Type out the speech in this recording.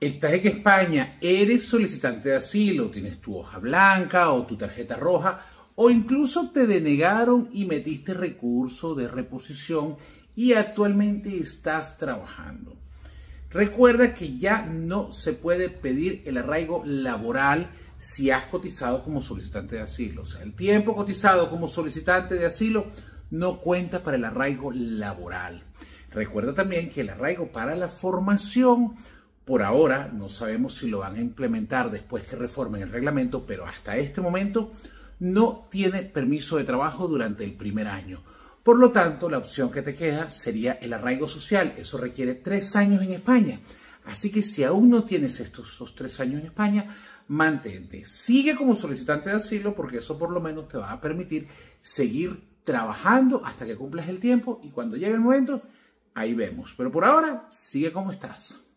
Estás en España, eres solicitante de asilo, tienes tu hoja blanca o tu tarjeta roja, o incluso te denegaron y metiste recurso de reposición y actualmente estás trabajando. Recuerda que ya no se puede pedir el arraigo laboral si has cotizado como solicitante de asilo. O sea, el tiempo cotizado como solicitante de asilo no cuenta para el arraigo laboral. Recuerda también que el arraigo para la formación por ahora no sabemos si lo van a implementar después que reformen el reglamento, pero hasta este momento no tiene permiso de trabajo durante el primer año. Por lo tanto, la opción que te queda sería el arraigo social. Eso requiere tres años en España. Así que si aún no tienes estos tres años en España, mantente. Sigue como solicitante de asilo porque eso por lo menos te va a permitir seguir trabajando hasta que cumplas el tiempo y cuando llegue el momento, ahí vemos. Pero por ahora, sigue como estás.